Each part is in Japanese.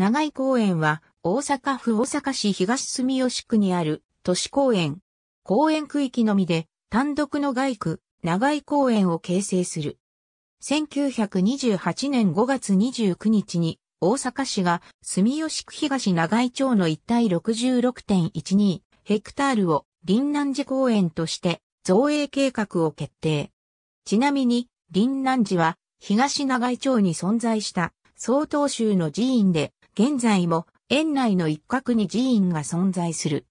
長井公園は大阪府大阪市東住吉区にある都市公園。公園区域のみで単独の外区長井公園を形成する。1928年5月29日に大阪市が住吉区東長井町の一帯66.12ヘクタールを林南寺公園として造営計画を決定。ちなみに林南寺は東長井町に存在した総統州の寺院で現在も園内の一角に寺院が存在する。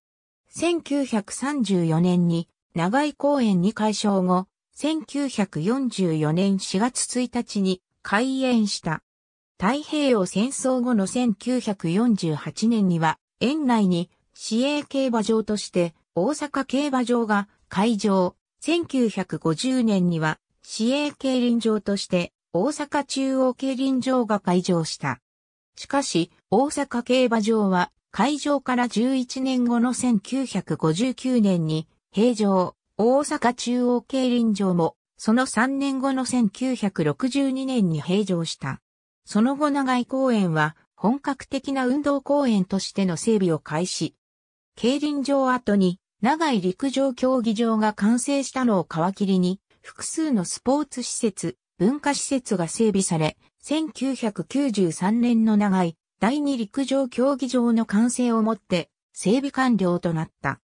1934年に長井公園に改称後、1944年4月1日に開園した。太平洋戦争後の1948年には、園内に市営競馬場として大阪競馬場が開場。1950年には市営競輪場として大阪中央競輪場が開場した。しかし、大阪競馬場は会場から11年後の1959年に平城、大阪中央競輪場もその3年後の1962年に閉場した。その後長井公園は本格的な運動公園としての整備を開始。競輪場後に長井陸上競技場が完成したのを皮切りに複数のスポーツ施設、文化施設が整備され、1993年の長井第二陸上競技場の完成をもって整備完了となった。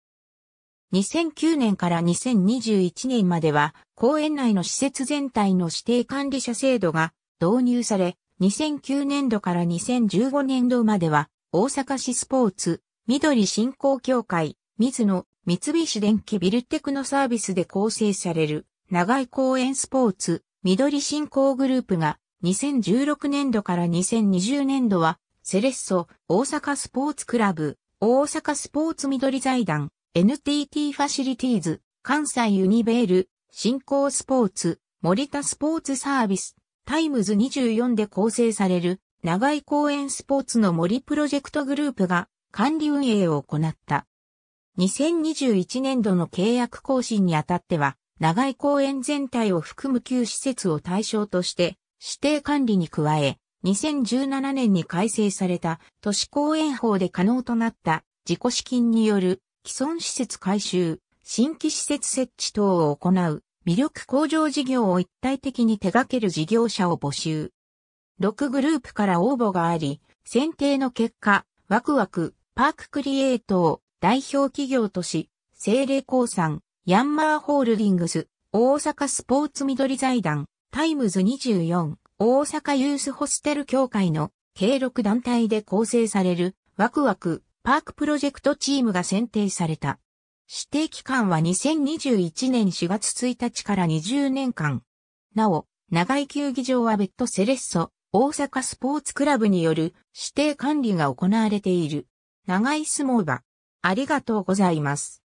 2009年から2021年までは公園内の施設全体の指定管理者制度が導入され、2009年度から2015年度までは大阪市スポーツ、緑振興協会、水野、三菱電機ビルテクノサービスで構成される長い公園スポーツ、緑振興グループが2016年度から2020年度はセレッソ、大阪スポーツクラブ、大阪スポーツ緑財団、NTT ファシリティーズ、関西ユニベール、新興スポーツ、森田スポーツサービス、タイムズ24で構成される、長井公園スポーツの森プロジェクトグループが管理運営を行った。2021年度の契約更新にあたっては、長井公園全体を含む旧施設を対象として、指定管理に加え、2017年に改正された都市公園法で可能となった自己資金による既存施設改修、新規施設設置等を行う魅力向上事業を一体的に手掛ける事業者を募集。6グループから応募があり、選定の結果、ワクワク、パーククリエイトを代表企業とし、政令興産、ヤンマーホールディングス、大阪スポーツ緑財団、タイムズ24、大阪ユースホステル協会の計6団体で構成されるワクワクパークプロジェクトチームが選定された。指定期間は2021年4月1日から20年間。なお、長井球技場は別途セレッソ、大阪スポーツクラブによる指定管理が行われている。長井相撲場。ありがとうございます。